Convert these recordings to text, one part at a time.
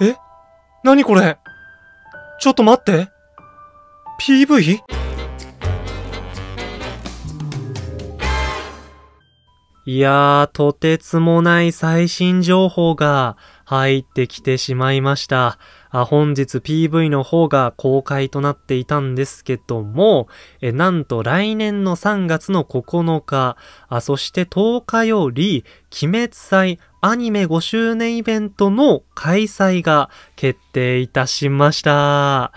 え何これちょっと待って ?PV? いやー、とてつもない最新情報が入ってきてしまいました。あ本日 PV の方が公開となっていたんですけども、えなんと来年の3月の9日あ、そして10日より、鬼滅祭アニメ5周年イベントの開催が決定いたしました。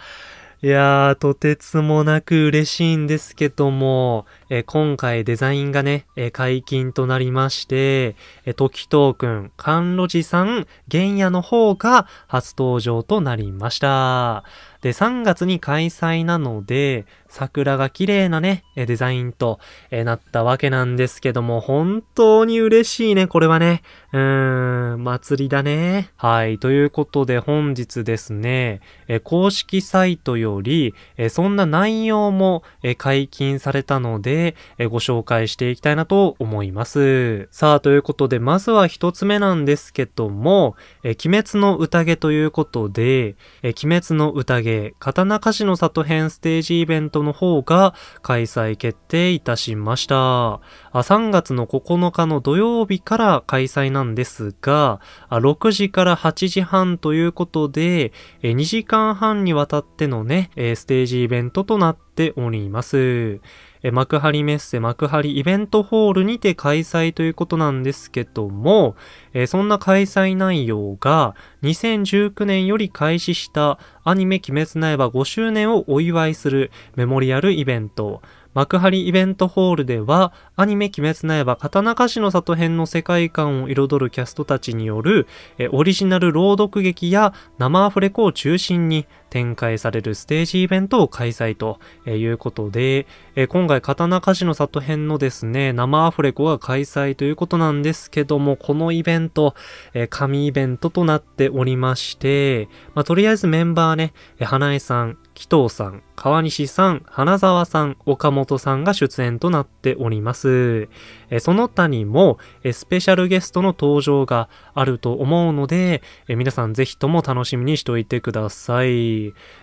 いやー、とてつもなく嬉しいんですけども、え今回デザインがね、え解禁となりまして、えー、時藤くん、甘露寺さん、玄野の方が初登場となりました。で、3月に開催なので、桜が綺麗なね、デザインとなったわけなんですけども、本当に嬉しいね、これはね。うーん、祭りだね。はい、ということで本日ですね、公式サイトより、そんな内容も解禁されたので、ご紹介していきたいなと思います。さあ、ということで、まずは一つ目なんですけども、鬼滅の宴ということで、鬼滅の宴芸刀鍛冶の里編ステージイベントの方が開催決定いたしました。3月の9日の土曜日から開催なんですが、6時から8時半ということで、2時間半にわたってのね、ステージイベントとなっております。え幕張メッセ幕張イベントホールにて開催ということなんですけども、えそんな開催内容が2019年より開始したアニメ鬼滅の刃5周年をお祝いするメモリアルイベント、幕張イベントホールでは、アニメ鬼滅の刃、刀鍛冶の里編の世界観を彩るキャストたちによる、オリジナル朗読劇や生アフレコを中心に、展開されるステージイベントを開催ということで、え今回刀鍛冶の里編のですね、生アフレコが開催ということなんですけども、このイベント、え神イベントとなっておりまして、まあ、とりあえずメンバーね、花江さん、紀藤さん、川西さん、花沢さん、岡本さんが出演となっております。えその他にもえ、スペシャルゲストの登場があると思うので、え皆さんぜひとも楽しみにしておいてください。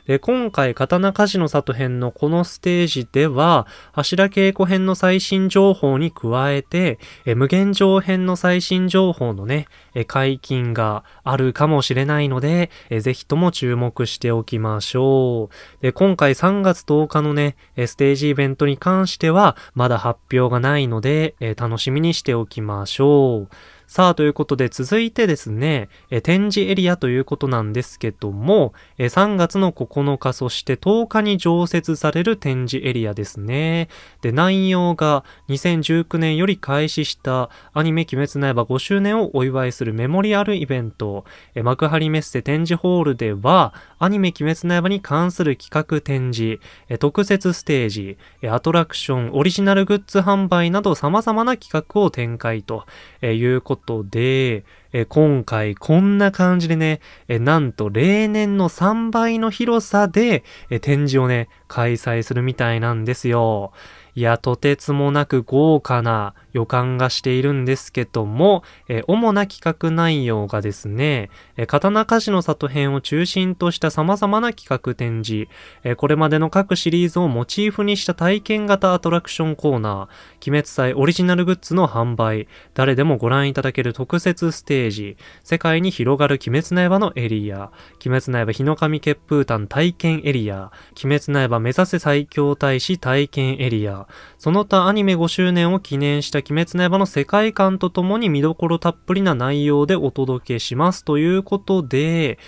で、今回、刀鍛冶の里編のこのステージでは、柱稽古編の最新情報に加えて、え無限上編の最新情報のね、え解禁があるかもしれないので、えぜひとも注目しておきましょう。で、今回3月10日のね、ステージイベントに関しては、まだ発表がないので、え楽しみにしておきましょう。さあ、ということで続いてですね、え展示エリアということなんですけども、え3月の9日、そして10日に常設される展示エリアですね。で、内容が2019年より開始したアニメ鬼滅の刃5周年をお祝いするメモリアルイベント、え幕張メッセ展示ホールでは、アニメ鬼滅の刃に関する企画展示、え特設ステージ、えアトラクション、オリジナルグッズ販売など様々な企画を展開と、いうことことで、え今回こんな感じでね、えなんと例年の3倍の広さで、え展示をね、開催するみたいなんですよ。いや、とてつもなく豪華な予感がしているんですけども、えー、主な企画内容がですね、えー、刀鍛冶の里編を中心とした様々な企画展示、えー、これまでの各シリーズをモチーフにした体験型アトラクションコーナー、鬼滅祭オリジナルグッズの販売、誰でもご覧いただける特設ステージ、世界に広がる鬼滅の刃のエリア、鬼滅の刃日の神血風炭体験エリア、鬼滅の刃目指せ最強大使体験エリア、その他アニメ5周年を記念した鬼滅の刃の世界観とともに見どころたっぷりな内容でお届けします。ということで、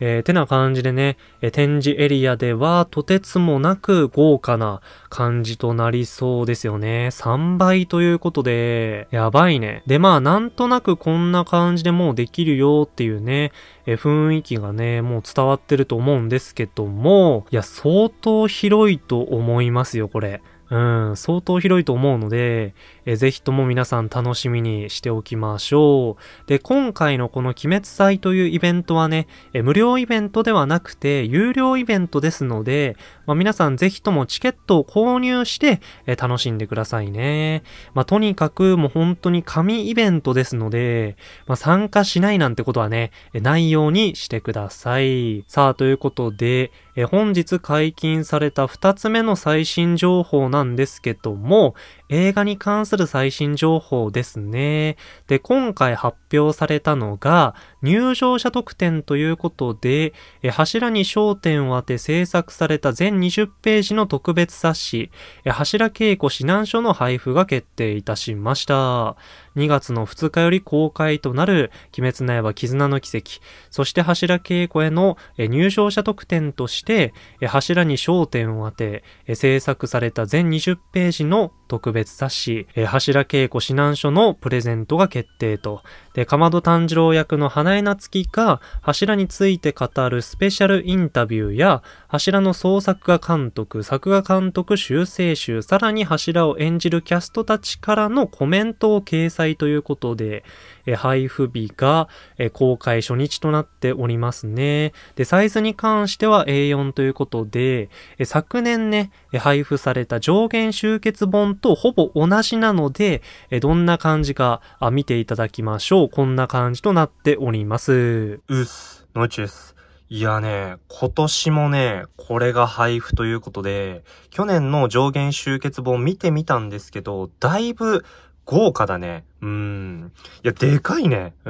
えー、てな感じでね、えー、展示エリアではとてつもなく豪華な感じとなりそうですよね。3倍ということで、やばいね。で、まあ、なんとなくこんな感じでもうできるよっていうね、えー、雰囲気がね、もう伝わってると思うんですけども、いや、相当広いと思いますよ、これ。うん、相当広いと思うので、えぜひとも皆さん楽しみにしておきましょう。で、今回のこの鬼滅祭というイベントはね、え無料イベントではなくて、有料イベントですので、まあ、皆さんぜひともチケットを購入して、え楽しんでくださいね。まあ、とにかくもう本当に神イベントですので、まあ、参加しないなんてことはね、ないようにしてください。さあ、ということで、え本日解禁された2つ目の最新情報なんですけども、映画に関するる最新情報ですね。で、今回発表されたのが、入場者特典ということで、え柱に焦点を当て制作された全20ページの特別冊子、え柱稽古指南書の配布が決定いたしました。2月の2日より公開となる鬼滅の刃絆の奇跡、そして柱稽古への入賞者特典として、柱に焦点を当て、制作された全20ページの特別冊子、柱稽古指南書のプレゼントが決定と。で、かまど炭治郎役の花江夏樹が柱について語るスペシャルインタビューや、柱の創作画監督、作画監督修正集、さらに柱を演じるキャストたちからのコメントを掲載開ということで、え配布日が、え公開初日となっておりますね。で、サイズに関しては A4 ということで、え昨年ね、配布された上限集結本とほぼ同じなので、えどんな感じかあ見ていただきましょう。こんな感じとなっております。うっす、のちです。いやね、今年もね、これが配布ということで、去年の上限集結本見てみたんですけど、だいぶ豪華だね。うーん。いや、でかいね。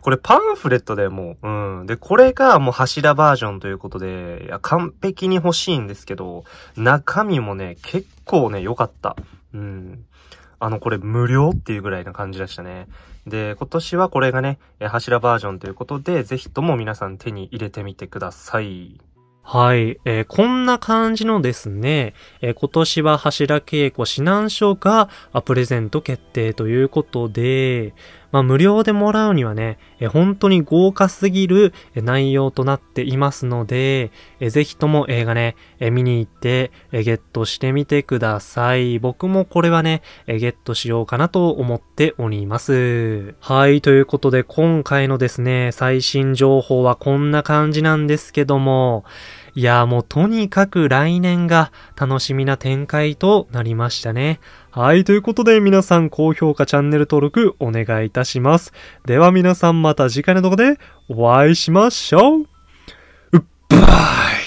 これパンフレットだよ、もう。うん。で、これがもう柱バージョンということで、いや、完璧に欲しいんですけど、中身もね、結構ね、良かった。うん。あの、これ無料っていうぐらいな感じでしたね。で、今年はこれがね、柱バージョンということで、ぜひとも皆さん手に入れてみてください。はい、えー、こんな感じのですね、えー、今年は柱稽古指南書がプレゼント決定ということで、まあ、無料でもらうにはね、え本当に豪華すぎる内容となっていますので、えぜひとも映画ね、え見に行ってえゲットしてみてください。僕もこれはね、えゲットしようかなと思っております。はい、ということで今回のですね、最新情報はこんな感じなんですけども、いやもうとにかく来年が楽しみな展開となりましたね。はい、ということで皆さん高評価チャンネル登録お願いいたします。では皆さんまた次回の動画でお会いしましょう。うっばい